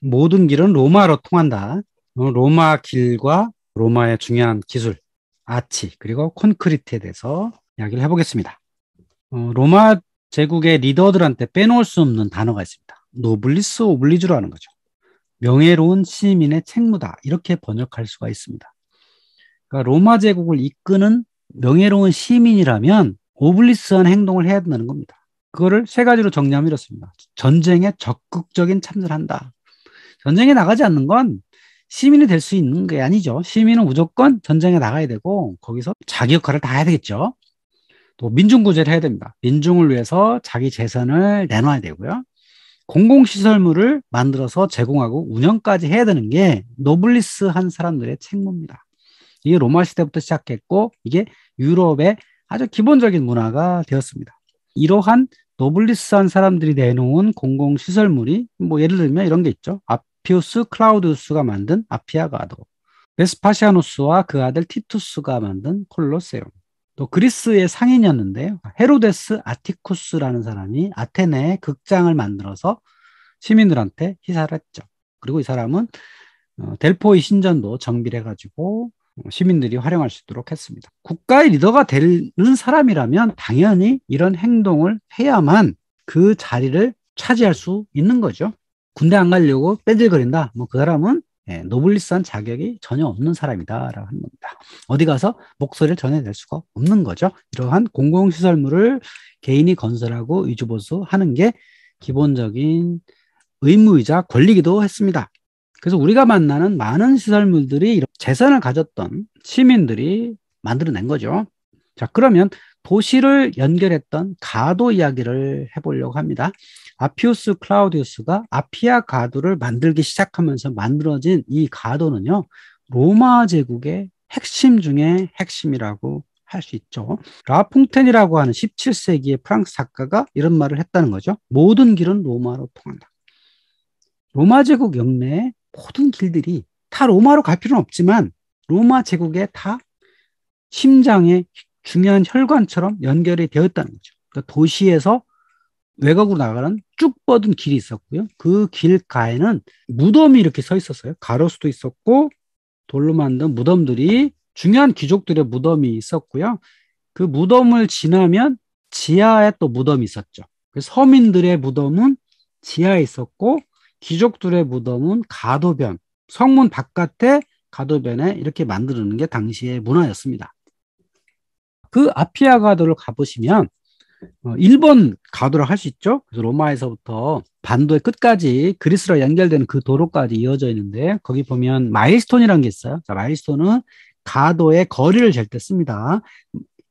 모든 길은 로마로 통한다. 어, 로마 길과 로마의 중요한 기술, 아치, 그리고 콘크리트에 대해서 이야기를 해보겠습니다. 어, 로마 제국의 리더들한테 빼놓을 수 없는 단어가 있습니다. 노블리스 오블리주라는 거죠. 명예로운 시민의 책무다. 이렇게 번역할 수가 있습니다. 그러니까 로마 제국을 이끄는 명예로운 시민이라면 오블리스한 행동을 해야 된다는 겁니다. 그거를 세 가지로 정리하면 이렇습니다. 전쟁에 적극적인 참전한다. 전쟁에 나가지 않는 건 시민이 될 수 있는 게 아니죠. 시민은 무조건 전쟁에 나가야 되고 거기서 자기 역할을 다 해야 되겠죠. 또 민중 구제를 해야 됩니다. 민중을 위해서 자기 재산을 내놔야 되고요. 공공시설물을 만들어서 제공하고 운영까지 해야 되는 게 노블리스 한 사람들의 책무입니다. 이게 로마 시대부터 시작했고 이게 유럽의 아주 기본적인 문화가 되었습니다. 이러한 노블리스한 사람들이 내놓은 공공시설물이 뭐 예를 들면 이런 게 있죠. 아피우스 클라우드우스가 만든 아피아가도, 베스파시아노스와 그 아들 티투스가 만든 콜로세움. 또 그리스의 상인이었는데요. 헤로데스 아티쿠스라는 사람이 아테네에 극장을 만들어서 시민들한테 희사를 했죠. 그리고 이 사람은 어, 델포이 신전도 정비해가지고 를 시민들이 활용할 수 있도록 했습니다. 국가의 리더가 되는 사람이라면 당연히 이런 행동을 해야만 그 자리를 차지할 수 있는 거죠. 군대 안 가려고 빼들거린다뭐 그 사람은 예, 노블리스한 자격이 전혀 없는 사람이다라고 하는 겁니다. 어디 가서 목소리를 전해낼 수가 없는 거죠. 이러한 공공시설물을 개인이 건설하고 위주보수하는 게 기본적인 의무이자 권리기도 했습니다. 그래서 우리가 만나는 많은 시설물들이 재산을 가졌던 시민들이 만들어낸 거죠. 자, 그러면 도시를 연결했던 가도 이야기를 해보려고 합니다. 아피우스 클라우디우스가 아피아 가도를 만들기 시작하면서 만들어진 이 가도는요, 로마 제국의 핵심 중에 핵심이라고 할 수 있죠. 라풍텐이라고 하는 17세기의 프랑스 작가가 이런 말을 했다는 거죠. 모든 길은 로마로 통한다. 로마 제국 영내에 모든 길들이 다 로마로 갈 필요는 없지만 로마 제국의 다 심장의 중요한 혈관처럼 연결이 되었다는 거죠. 그러니까 도시에서 외곽으로 나가는 쭉 뻗은 길이 있었고요. 그 길가에는 무덤이 이렇게 서 있었어요. 가로수도 있었고 돌로 만든 무덤들이 중요한 귀족들의 무덤이 있었고요. 그 무덤을 지나면 지하에 또 무덤이 있었죠. 그 서민들의 무덤은 지하에 있었고 귀족들의 무덤은 가도변, 성문 바깥에 가도변에 이렇게 만드는 게 당시의 문화였습니다. 그 아피아 가도를 가보시면 어, 일본 가도를 할 수 있죠. 그래서 로마에서부터 반도의 끝까지 그리스로 연결된그 도로까지 이어져 있는데 거기 보면 마일스톤이라는 게 있어요. 자, 마일스톤은 가도의 거리를 잴 때 씁니다.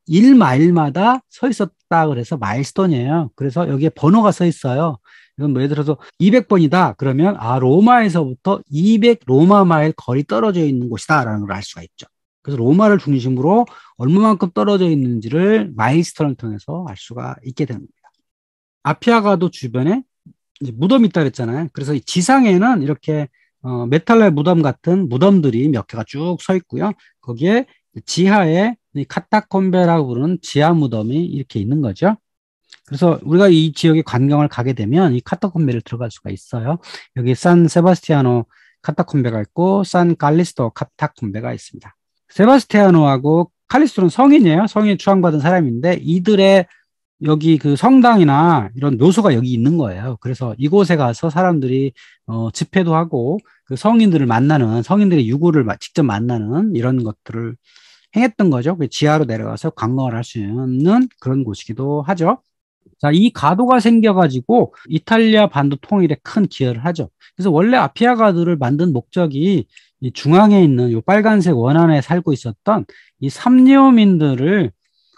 1마일마다 서 있었다 그래서 마일스톤이에요. 그래서 여기에 번호가 서 있어요. 이건 뭐 예를 들어서 200번이다 그러면 아 로마에서부터 200 로마 마일 거리 떨어져 있는 곳이다라는 걸 알 수가 있죠. 그래서 로마를 중심으로 얼마만큼 떨어져 있는지를 마일스톤을 통해서 알 수가 있게 됩니다. 아피아가도 주변에 무덤이 있다 그랬잖아요. 그래서 지상에는 이렇게 어, 메탈라의 무덤 같은 무덤들이 몇 개가 쭉 서 있고요. 거기에 지하에 카타콤베라고 부르는 지하 무덤이 이렇게 있는 거죠. 그래서 우리가 이 지역에 관광을 가게 되면 이 카타콤베를 들어갈 수가 있어요. 여기 산 세바스티아노 카타콤베가 있고 산 칼리스토 카타콤베가 있습니다. 세바스티아노하고 칼리스토는 성인이에요. 성인 추앙받은 사람인데 이들의 여기 그 성당이나 이런 묘소가 여기 있는 거예요. 그래서 이곳에 가서 사람들이 어, 집회도 하고 그 성인들을 만나는 성인들의 유골를 직접 만나는 이런 것들을 행했던 거죠. 그 지하로 내려가서 관광을 할 수 있는 그런 곳이기도 하죠. 자, 이 가도가 생겨가지고 이탈리아 반도 통일에 큰 기여를 하죠. 그래서 원래 아피아 가도를 만든 목적이 이 중앙에 있는 요 빨간색 원안에 살고 있었던 이 삼리오민들을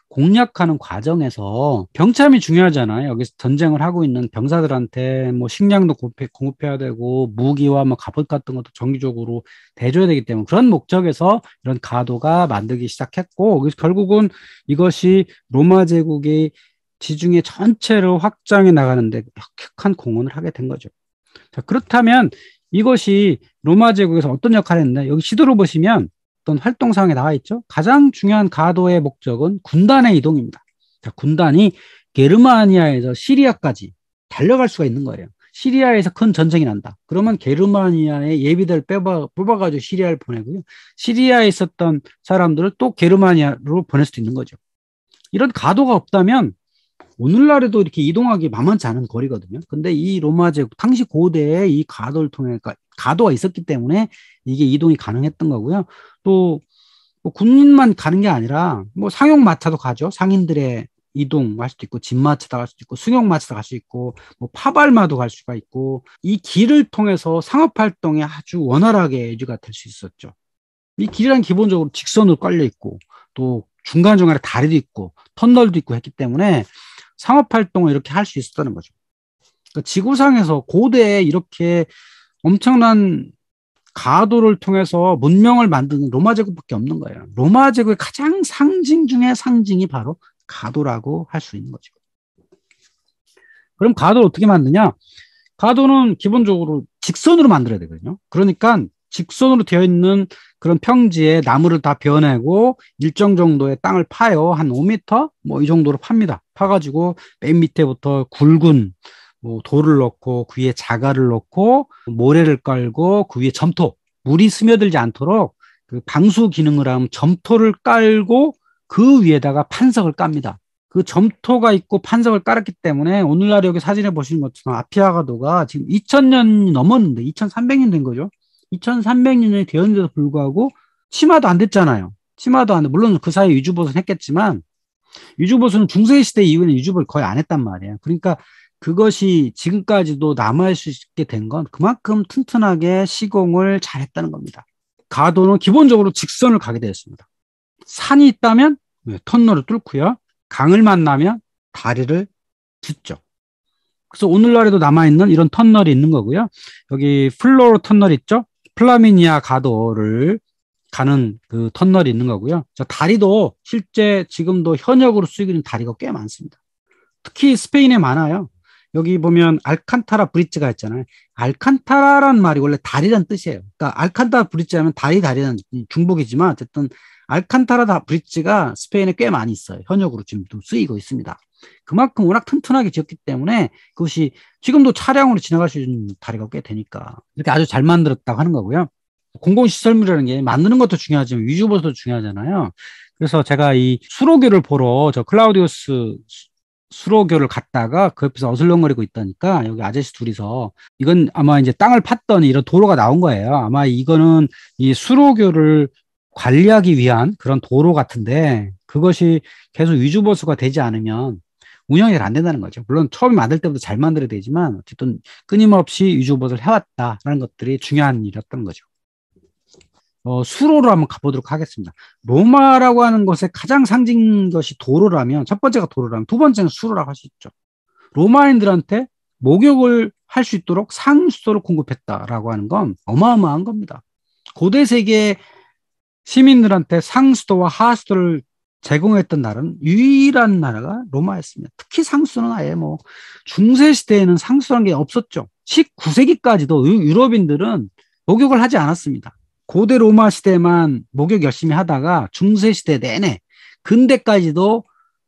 공략하는 과정에서 병참이 중요하잖아요. 여기서 전쟁을 하고 있는 병사들한테 뭐 식량도 공급해, 야 되고 무기와 뭐 갑옷 같은 것도 정기적으로 대줘야 되기 때문에 그런 목적에서 이런 가도가 만들기 시작했고 그래서 결국은 이것이 로마 제국이 지중해 전체로 확장해 나가는데 혁한 공헌을 하게 된 거죠. 자, 그렇다면 이것이 로마 제국에서 어떤 역할을 했나? 여기 시도로 보시면 어떤 활동상에 나와 있죠. 가장 중요한 가도의 목적은 군단의 이동입니다. 자, 군단이 게르마니아에서 시리아까지 달려갈 수가 있는 거예요. 시리아에서 큰 전쟁이 난다. 그러면 게르마니아의 예비들 빼봐, 뽑아가지고 시리아를 보내고요. 시리아에 있었던 사람들을 또 게르마니아로 보낼 수도 있는 거죠. 이런 가도가 없다면 오늘날에도 이렇게 이동하기 만만치 않은 거리거든요. 근데 이 로마 제국 당시 고대에 이 가도를 통해 그러니까 가도가 있었기 때문에 이게 이동이 가능했던 거고요. 또뭐 군인만 가는 게 아니라 뭐 상용 마차도 가죠. 상인들의 이동할 수도 있고 집마차도갈 수도 있고 승용마차도 갈 수 있고 뭐 파발마도 갈 수가 있고 이 길을 통해서 상업 활동에 아주 원활하게 유지가 될 수 있었죠. 이 길이란 기본적으로 직선으로 깔려 있고 또 중간중간에 다리도 있고 터널도 있고 했기 때문에 상업 활동을 이렇게 할 수 있었다는 거죠. 그러니까 지구상에서 고대에 이렇게 엄청난 가도를 통해서 문명을 만드는 로마 제국밖에 없는 거예요. 로마 제국의 가장 상징 중의 상징이 바로 가도라고 할 수 있는 거죠. 그럼 가도를 어떻게 만드냐? 가도는 기본적으로 직선으로 만들어야 되거든요. 그러니까 직선으로 되어 있는 그런 평지에 나무를 다 베어내고 일정 정도의 땅을 파요. 한 5m 뭐 이 정도로 팝니다. 파가지고 맨 밑에부터 굵은 뭐 돌을 넣고 그 위에 자갈을 넣고 모래를 깔고 그 위에 점토 물이 스며들지 않도록 그 방수 기능을 하면 점토를 깔고 그 위에다가 판석을 깝니다. 그 점토가 있고 판석을 깔았기 때문에 오늘날 여기 사진에 보시는 것처럼 아피아가도가 지금 2000년이 넘었는데 2300년 된 거죠. 2,300년이 되었는데도 불구하고 치마도 안 됐잖아요. 치마도 안 돼. 물론 그 사이 에 유주보선 했겠지만 유주보수는 중세 시대 이후에는 유주보를 거의 안 했단 말이에요. 그러니까 그것이 지금까지도 남아 있게 된 건 그만큼 튼튼하게 시공을 잘했다는 겁니다. 가도는 기본적으로 직선을 가게 되었습니다. 산이 있다면 터널을 네, 뚫고요. 강을 만나면 다리를 짓죠. 그래서 오늘날에도 남아있는 이런 터널이 있는 거고요. 여기 플로로 터널 있죠? 플라미니아 가도를 가는 그 터널이 있는 거고요. 저 다리도 실제 지금도 현역으로 쓰이고 있는 다리가 꽤 많습니다. 특히 스페인에 많아요. 여기 보면 알칸타라 브릿지가 있잖아요. 알칸타라란 말이 원래 다리란 뜻이에요. 그러니까 알칸타라 브릿지 하면 다리 다리는 중복이지만 어쨌든 알칸타라 브릿지가 스페인에 꽤 많이 있어요. 현역으로 지금도 쓰이고 있습니다. 그만큼 워낙 튼튼하게 지었기 때문에 그것이 지금도 차량으로 지나갈 수 있는 다리가 꽤 되니까 이렇게 아주 잘 만들었다고 하는 거고요. 공공시설물이라는 게 만드는 것도 중요하지만 위주부도 중요하잖아요. 그래서 제가 이 수로교를 보러 저 클라우디우스 수로교를 갔다가 그 옆에서 어슬렁거리고 있다니까 여기 아저씨 둘이서 이건 아마 이제 땅을 팠더니 이런 도로가 나온 거예요. 아마 이거는 이 수로교를 관리하기 위한 그런 도로 같은데 그것이 계속 위주버스가 되지 않으면 운영이 잘 안 된다는 거죠. 물론 처음 만들 때부터 잘 만들어야 되지만 어쨌든 끊임없이 위주버스를 해왔다라는 것들이 중요한 일이었던 거죠. 어, 수로로 한번 가보도록 하겠습니다. 로마라고 하는 것의 가장 상징 것이 도로라면 첫 번째가 도로라면 두 번째는 수로라고 할 수 있죠. 로마인들한테 목욕을 할 수 있도록 상수도를 공급했다라고 하는 건 어마어마한 겁니다. 고대 세계에 시민들한테 상수도와 하수도를 제공했던 나라는 유일한 나라가 로마였습니다. 특히 상수는 아예 뭐 중세 시대에는 상수라는 게 없었죠. 19세기까지도 유럽인들은 목욕을 하지 않았습니다. 고대 로마 시대만 목욕 열심히 하다가 중세 시대 내내 근대까지도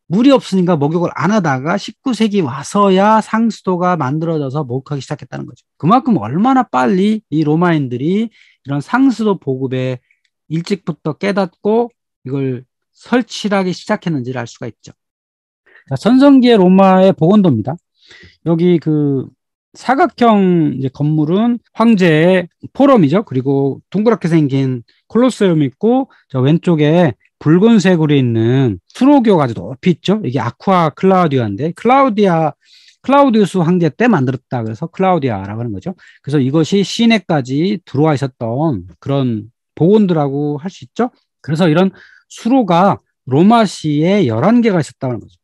물이 없으니까 목욕을 안 하다가 19세기 와서야 상수도가 만들어져서 목욕하기 시작했다는 거죠. 그만큼 얼마나 빨리 이 로마인들이 이런 상수도 보급에 일찍부터 깨닫고 이걸 설치하기 를 시작했는지를 알 수가 있죠. 자, 전성기의 로마의 보건도입니다. 여기 그 사각형 건물은 황제의 포럼이죠. 그리고 동그랗게 생긴 콜로세움 이 있고 저 왼쪽에 붉은색으로 있는 수로교가 아주 높이 있죠. 이게 아쿠아 클라우디아인데 클라우디아 클라우디우스 황제 때 만들었다 그래서 클라우디아라고 하는 거죠. 그래서 이것이 시내까지 들어와 있었던 그런 복원들하고 할 수 있죠. 그래서 이런 수로가 로마시에 열한 개가 있었다는 거죠.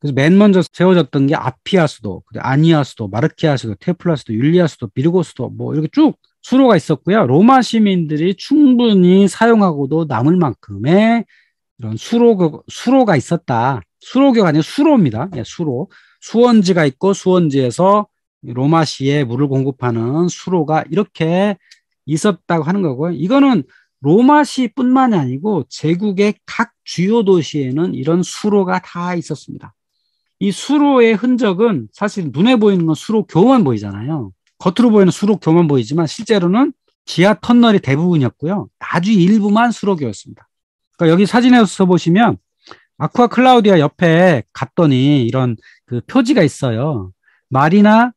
그래서 맨 먼저 세워졌던 게 아피아 수도, 아니아 수도, 마르키아 수도, 테플라 수도, 율리아 수도, 비르고 수도 뭐 이렇게 쭉 수로가 있었고요. 로마 시민들이 충분히 사용하고도 남을 만큼의 이런 수로 수로가 있었다. 수로교가 아니라 수로입니다. 예, 수로. 수원지가 있고 수원지에서 로마시에 물을 공급하는 수로가 이렇게 있었다고 하는 거고요. 이거는 로마시뿐만이 아니고 제국의 각 주요 도시에는 이런 수로가 다 있었습니다. 이 수로의 흔적은 사실 눈에 보이는 건 수로 교만 보이잖아요. 겉으로 보이는 수로 교만 보이지만 실제로는 지하 터널이 대부분이었고요. 아주 일부만 수로교였습니다. 그러니까 여기 사진에서 보시면 아쿠아 클라우디아 옆에 갔더니 이런 그 표지가 있어요. 마리나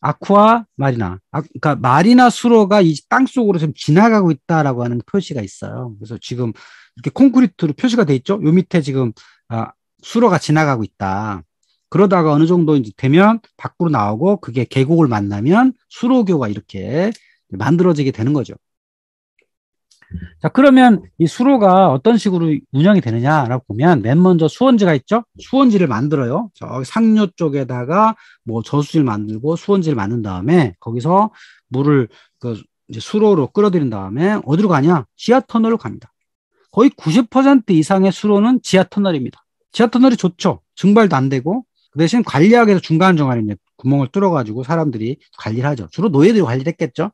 아쿠아 마리나. 아, 그러니까 마리나 수로가 이 땅속으로 지금 지나가고 있다라고 하는 표시가 있어요. 그래서 지금 이렇게 콘크리트로 표시가 돼 있죠. 요 밑에 지금 아, 수로가 지나가고 있다. 그러다가 어느 정도 이제 되면 밖으로 나오고 그게 계곡을 만나면 수로교가 이렇게 만들어지게 되는 거죠. 자, 그러면 이 수로가 어떤 식으로 운영이 되느냐라고 보면 맨 먼저 수원지가 있죠? 수원지를 만들어요. 저 상류 쪽에다가 뭐 저수지를 만들고 수원지를 만든 다음에 거기서 물을 그 수로로 끌어들인 다음에 어디로 가냐? 지하 터널로 갑니다. 거의 90% 이상의 수로는 지하 터널입니다. 지하 터널이 좋죠. 증발도 안 되고 그 대신 관리하기 위해서 중간중간에 이제 구멍을 뚫어가지고 사람들이 관리를 하죠. 주로 노예들이 관리를 했겠죠.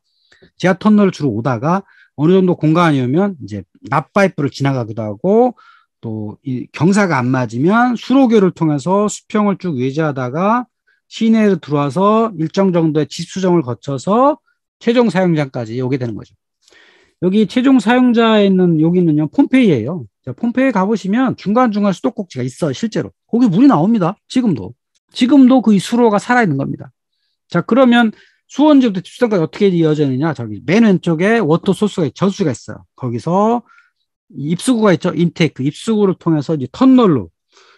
지하 터널 을 주로 오다가 어느 정도 공간이면 오 이제 납파이프를 지나가기도 하고 또이 경사가 안 맞으면 수로교를 통해서 수평을 쭉 외지하다가 시내로 들어와서 일정 정도의 집수정을 거쳐서 최종 사용자까지 오게 되는 거죠. 여기 최종 사용자에 있는 여기는요 폼페이예요. 자, 폼페이 가보시면 중간중간 수도꼭지가 있어 실제로 거기 물이 나옵니다. 지금도 지금도 그 수로가 살아 있는 겁니다. 자 그러면 수원지부터 집수단까지 어떻게 이어지느냐 저기 맨 왼쪽에 워터 소스가 저수가 있어요. 거기서 입수구가 있죠. 인테크 입수구를 통해서 이제 터널로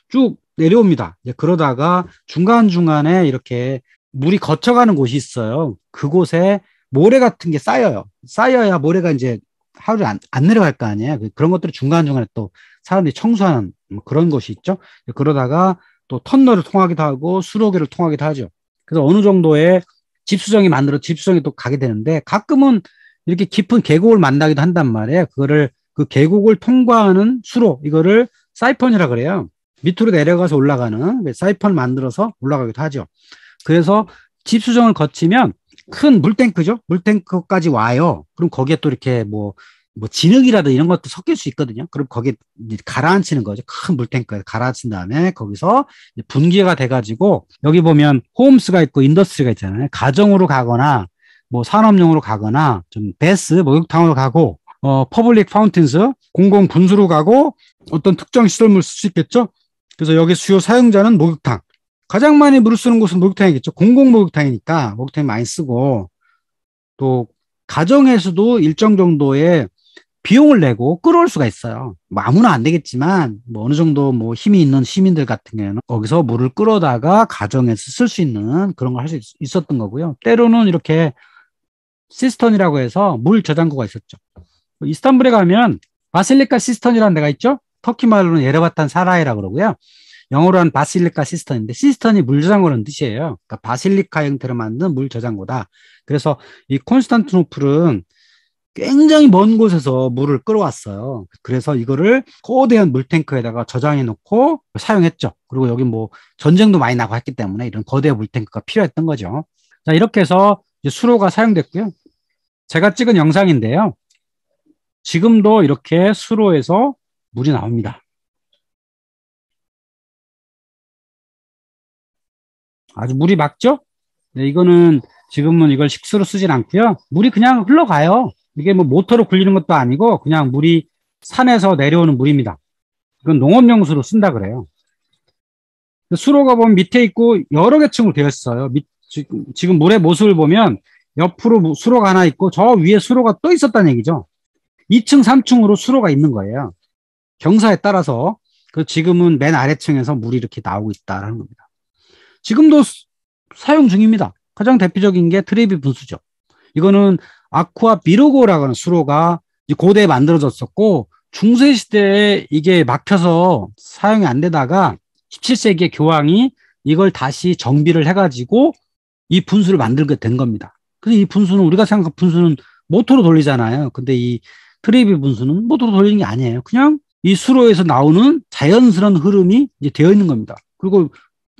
쭉 내려옵니다. 이제 그러다가 중간 중간에 이렇게 물이 거쳐가는 곳이 있어요. 그곳에 모래 같은 게 쌓여요. 쌓여야 모래가 이제 하루에 안, 안 내려갈 거 아니에요. 그, 그런 것들을 중간중간에 또 사람들이 청소하는 뭐 그런 것이 있죠. 그러다가 또 터널을 통하기도 하고 수로계를 통하기도 하죠. 그래서 어느 정도의 집수정이 만들어 집수정이 또 가게 되는데 가끔은 이렇게 깊은 계곡을 만나기도 한단 말이에요. 그거를 그 계곡을 통과하는 수로 이거를 사이펀이라 그래요. 밑으로 내려가서 올라가는 그 사이펀 만들어서 올라가기도 하죠. 그래서 집수정을 거치면 큰 물탱크죠. 물탱크까지 와요. 그럼 거기에 또 이렇게 뭐뭐 진흙이라든 이런 것도 섞일 수 있거든요. 그럼 거기에 가라앉히는 거죠. 큰 물탱크에 가라앉힌 다음에 거기서 분기가 돼가지고 여기 보면 호음스가 있고 인더스트리가 있잖아요. 가정으로 가거나 뭐 산업용으로 가거나 좀 베스 목욕탕으로 가고 어 퍼블릭 파운틴스 공공 분수로 가고 어떤 특정 시설물 쓸 수 있겠죠. 그래서 여기 수요 사용자는 목욕탕. 가장 많이 물을 쓰는 곳은 목욕탕이겠죠. 공공 목욕탕이니까 목욕탕 많이 쓰고 또 가정에서도 일정 정도의 비용을 내고 끌어올 수가 있어요. 뭐 아무나 안 되겠지만 뭐 어느 정도 뭐 힘이 있는 시민들 같은 경우에는 거기서 물을 끌어다가 가정에서 쓸 수 있는 그런 걸 할 수 있었던 거고요. 때로는 이렇게 시스턴이라고 해서 물 저장고가 있었죠. 뭐 이스탄불에 가면 바실리카 시스턴이라는 데가 있죠. 터키 말로는 예레바탄 사라이라 그러고요. 영어로는 바실리카 시스턴인데 시스턴이 물 저장고라는 뜻이에요. 그러니까 바실리카 형태로 만든 물 저장고다. 그래서 이콘스탄트노플은 굉장히 먼 곳에서 물을 끌어왔어요. 그래서 이거를 거대한 물탱크에다가 저장해 놓고 사용했죠. 그리고 여기 뭐 전쟁도 많이 나고 했기 때문에 이런 거대 물탱크가 필요했던 거죠. 자, 이렇게 해서 이제 수로가 사용됐고요. 제가 찍은 영상인데요. 지금도 이렇게 수로에서 물이 나옵니다. 아주 물이 막죠? 네, 이거는 지금은 이걸 식수로 쓰진 않고요. 물이 그냥 흘러가요. 이게 뭐 모터로 굴리는 것도 아니고 그냥 물이 산에서 내려오는 물입니다. 이건 농업용 수로 쓴다 그래요. 수로가 보면 밑에 있고 여러 개 층으로 되어 있어요. 밑, 지금, 지금 물의 모습을 보면 옆으로 수로가 하나 있고 저 위에 수로가 또 있었다는 얘기죠. 2층, 3층으로 수로가 있는 거예요. 경사에 따라서 그 지금은 맨 아래층에서 물이 이렇게 나오고 있다라는 겁니다. 지금도 사용 중입니다. 가장 대표적인 게 트레비 분수죠. 이거는 아쿠아 비로고라는 수로가 고대에 만들어졌었고 중세 시대에 이게 막혀서 사용이 안 되다가 1 7세기의 교황이 이걸 다시 정비를 해가지고 이 분수를 만들게 된 겁니다. 그래서 이 분수는 우리가 생각한 분수는 모터로 돌리잖아요. 근데 이 트레비 분수는 모터로 돌리는 게 아니에요. 그냥 이 수로에서 나오는 자연스러운 흐름이 이제 되어 있는 겁니다. 그리고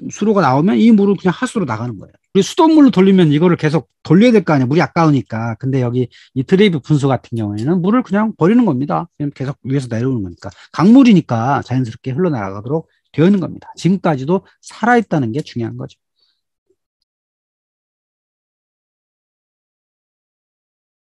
수로가 나오면 이 물은 그냥 하수로 나가는 거예요. 수돗물로 돌리면 이거를 계속 돌려야 될 거아니에요 물이 아까우니까. 근데 여기 이 드레이브 분수 같은 경우에는 물을 그냥 버리는 겁니다. 그냥 계속 위에서 내려오는 거니까. 강물이니까 자연스럽게 흘러나가도록 되어 있는 겁니다. 지금까지도 살아있다는 게 중요한 거죠.